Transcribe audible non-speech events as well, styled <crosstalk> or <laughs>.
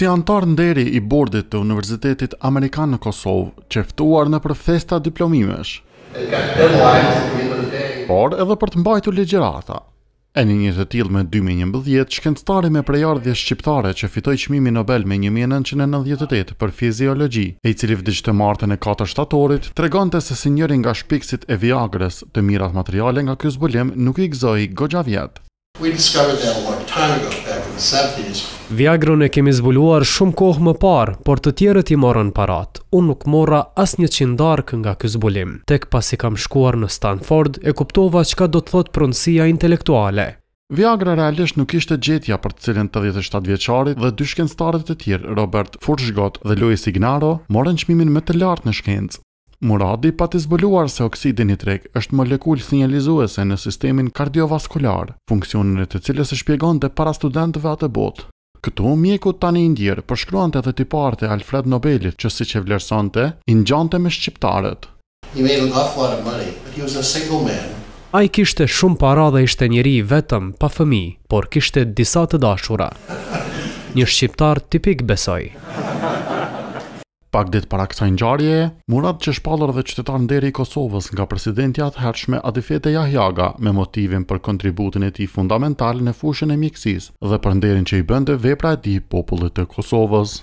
Si antar nderi i bordit të Universitetit Amerikan në Kosovë, qeftuar në për festa diplomimesh, por edhe për të mbajtu legjerata. E një një të me 2011, shkenctari me prejardhje shqiptare që fitoj qmimi Nobel me 1998 për fiziologi, e i cili vdicë të martën e 4 shtatorit, të të se si njërin nga shpiksit e viagres të mirat materiale nga kjo zbulim nuk i gzoj gogja vjetë. Viagrën e kemi zbuluar shumë kohë më parë, por të tjerët i morën parat. Unë nuk mora as një nga kënga zbulim. Tek pas i kam shkuar në Stanford, e kuptova që ka do të thotë pronsia intelektuale. Viagra realisht nuk ishte gjetja për të cilin 87 vjeçarit dhe dy shkencëtarët e tjerë Robert Furshgot dhe Louis Ignaro, morën qmimin më të lartë në shkencë. Muradi pa të zbëluar se oksidin nitrik është molekull sinjalizuese në sistemin kardiovaskular, funksionin e të cilës e shpjegon të para studentëve atë botë. Këtu mjeku tani indirë përshkruante dhe të parte Alfred Nobelit që si që vlerësante, ingjante me shqiptarët. A i kishte shumë para dhe ishte njëri vetëm pa fëmi, por kishte disa të dashura. <laughs> Një shqiptar tipik besoj. Pak ditë para kësa një gjarje, murat që shpalur dhe qytetar nderi i Kosovës nga presidentjat herqme Adifete Jahjaga me motivin për kontributin e ti fundamental në fushën e mjekësisë dhe për nderin që i bënde vepra e ti popullet e Kosovës.